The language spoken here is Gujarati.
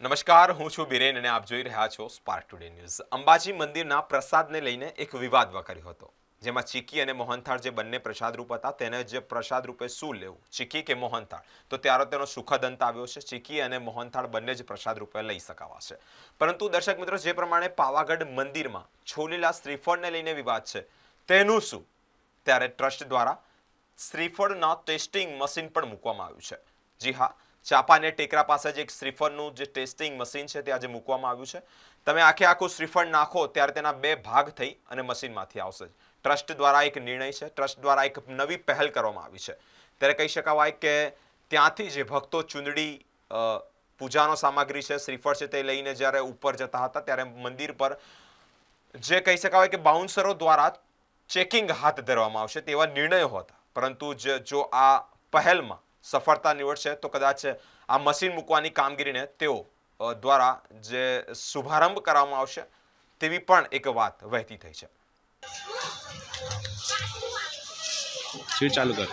નમસ્કાર હું છું બિરેન અને આપ જોઈ રહ્યા છો સ્પાર્ક ટુડે ન્યૂઝ અંબાજી મંદિરના પ્રસાદને લઈને એક વિવાદ વકર્યો હતો જેમાં ચીકી અને મોહનથાળ જે બંને પ્રસાદરૂપ હતા તેને જે પ્રસાદ રૂપે શું લેવું ચીકી કે મોહનથાળ તો ત્યારે તેનો સુખદ અંત આવ્યો છે ચીકી અને મોહનથાળ બંને જ પ્રસાદ રૂપે લઈ છે પરંતુ દર્શક મિત્રો જે પ્રમાણે પાવાગઢ મંદિરમાં છોલીલા શ્રીફળને લઈને વિવાદ છે તેનું શું ત્યારે ટ્રસ્ટ દ્વારા શ્રીફળના ટેસ્ટિંગ મશીન પણ મૂકવામાં આવ્યું છે જી હા ચાપાને ટેકરા પાસે જે એક શ્રીફળનું જે ટેસ્ટિંગ મશીન છે તે આજે મૂકવામાં આવ્યું છે તમે આખે આખું શ્રીફળ નાખો ત્યારે તેના બે ભાગ થઈ અને મશીનમાંથી આવશે ટ્રસ્ટ દ્વારા એક નિર્ણય છે ટ્રસ્ટ દ્વારા એક નવી પહેલ કરવામાં આવી છે ત્યારે કહી શકાવાય કે ત્યાંથી જે ભક્તો ચૂંદડી પૂજાનો સામગ્રી છે શ્રીફળ છે તે લઈને જ્યારે ઉપર જતા હતા ત્યારે મંદિર પર જે કહી શકાવાય કે બાઉન્સરો દ્વારા ચેકિંગ હાથ ધરવામાં આવશે તેવા નિર્ણયો હતા પરંતુ જો આ પહેલમાં સફળતા નિવડશે તો કદાચ આ મશીન મૂકવાની કામગીરીને તેઓ દ્વારા જે શુભારંભ કરવામાં આવશે તેવી પણ એક વાત વહેતી થઈ છે ચાલુ કર